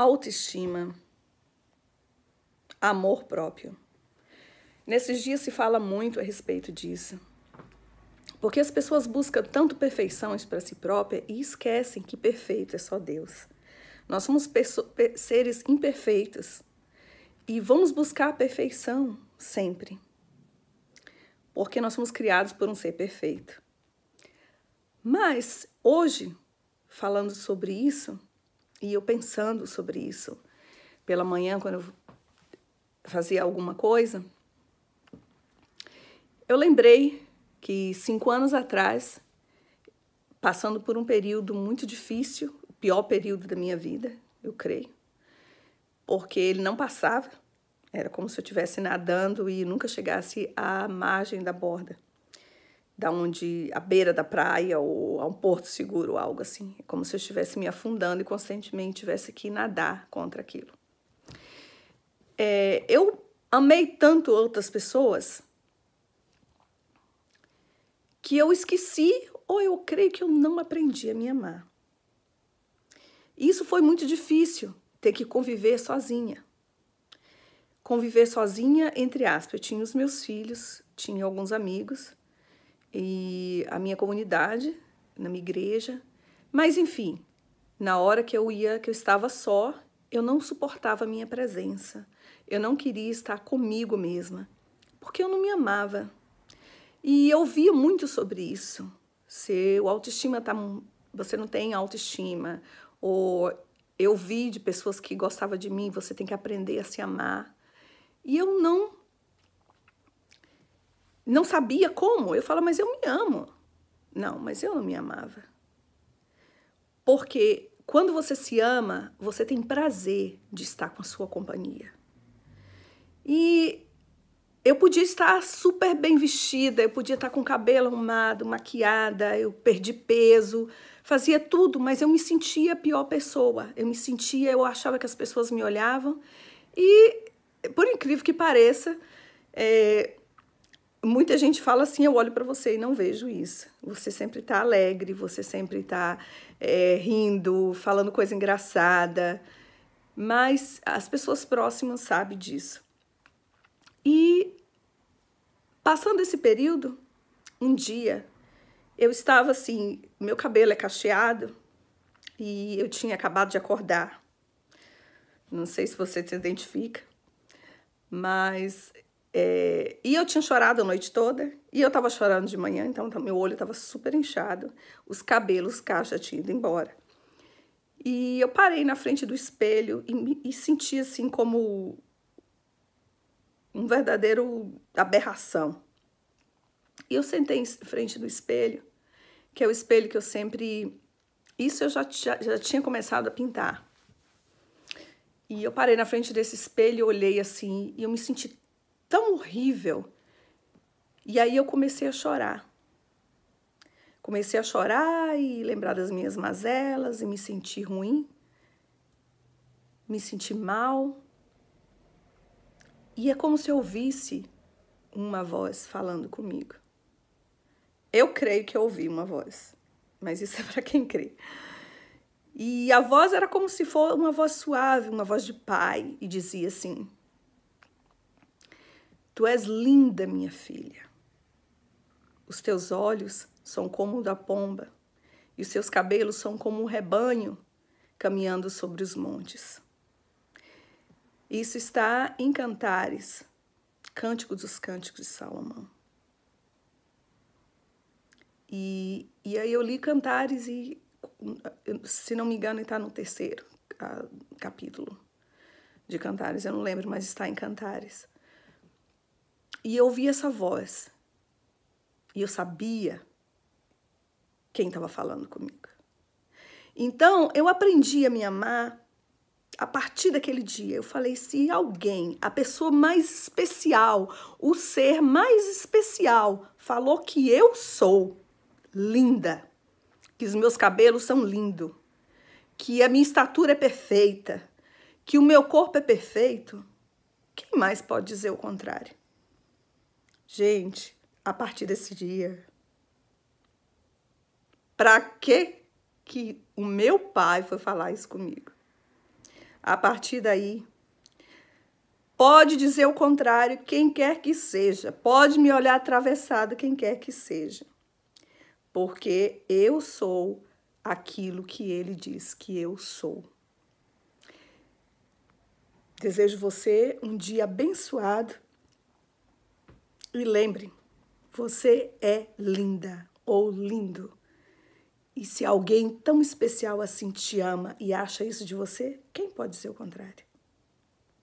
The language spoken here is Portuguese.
autoestima, amor próprio. Nesses dias se fala muito a respeito disso. Porque as pessoas buscam tanto perfeições para si própria e esquecem que perfeito é só Deus. Nós somos seres imperfeitos e vamos buscar a perfeição sempre. Porque nós somos criados por um ser perfeito. Mas hoje, falando sobre isso, e eu pensando sobre isso, pela manhã, quando eu fazia alguma coisa, eu lembrei que cinco anos atrás, passando por um período muito difícil, o pior período da minha vida, eu creio, porque ele não passava, era como se eu estivesse nadando e nunca chegasse à margem da borda da onde à beira da praia ou a um porto seguro, algo assim, é como se eu estivesse me afundando e constantemente tivesse que nadar contra aquilo. É, eu amei tanto outras pessoas que eu esqueci ou eu creio que eu não aprendi a me amar. E isso foi muito difícil, ter que conviver sozinha. Conviver sozinha, entre aspas, eu tinha os meus filhos, tinha alguns amigos, e a minha comunidade, na minha igreja. Mas enfim, na hora que eu ia, que eu estava só, eu não suportava a minha presença. Eu não queria estar comigo mesma, porque eu não me amava. E eu via muito sobre isso. Se o autoestima tá você não tem autoestima, ou eu vi de pessoas que gostavam de mim, você tem que aprender a se amar. E eu não não sabia como. Eu falo, mas eu me amo. Não, mas eu não me amava. Porque quando você se ama, você tem prazer de estar com a sua companhia. E eu podia estar super bem vestida, eu podia estar com o cabelo arrumado, maquiada, eu perdi peso, fazia tudo, mas eu me sentia a pior pessoa. Eu me sentia, eu achava que as pessoas me olhavam. E, por incrível que pareça, é, muita gente fala assim: eu olho para você e não vejo isso. Você sempre está alegre, você sempre está é, rindo, falando coisa engraçada. Mas as pessoas próximas sabem disso. E passando esse período, um dia eu estava assim: meu cabelo é cacheado e eu tinha acabado de acordar. Não sei se você se identifica, mas é, e eu tinha chorado a noite toda, e eu tava chorando de manhã, então tá, meu olho tava super inchado, os cabelos caixa já tinham ido embora. E eu parei na frente do espelho e, e senti assim como um verdadeiro aberração. E eu sentei em frente do espelho, que é o espelho que eu sempre. Isso eu já, já, já tinha começado a pintar. E eu parei na frente desse espelho, olhei assim e eu me senti tão horrível. E aí eu comecei a chorar. Comecei a chorar e lembrar das minhas mazelas e me sentir ruim, me sentir mal. E é como se eu ouvisse uma voz falando comigo. Eu creio que eu ouvi uma voz, mas isso é para quem crê. E a voz era como se fosse uma voz suave, uma voz de pai, e dizia assim: Tu és linda, minha filha. Os teus olhos são como o da pomba, e os seus cabelos são como um rebanho caminhando sobre os montes. Isso está em Cantares, Cântico dos Cânticos de Salomão. E, e aí eu li Cantares e, se não me engano, está no terceiro ah, capítulo de Cantares. Eu não lembro, mas está em Cantares. E eu ouvi essa voz. E eu sabia quem estava falando comigo. Então, eu aprendi a me amar a partir daquele dia. Eu falei: se alguém, a pessoa mais especial, o ser mais especial, falou que eu sou linda, que os meus cabelos são lindos, que a minha estatura é perfeita, que o meu corpo é perfeito, quem mais pode dizer o contrário? Gente, a partir desse dia, para que que o meu pai foi falar isso comigo? A partir daí, pode dizer o contrário quem quer que seja, pode me olhar atravessado quem quer que seja, porque eu sou aquilo que ele diz que eu sou. Desejo você um dia abençoado e lembrem, você é linda ou lindo. E se alguém tão especial assim te ama e acha isso de você, quem pode ser o contrário?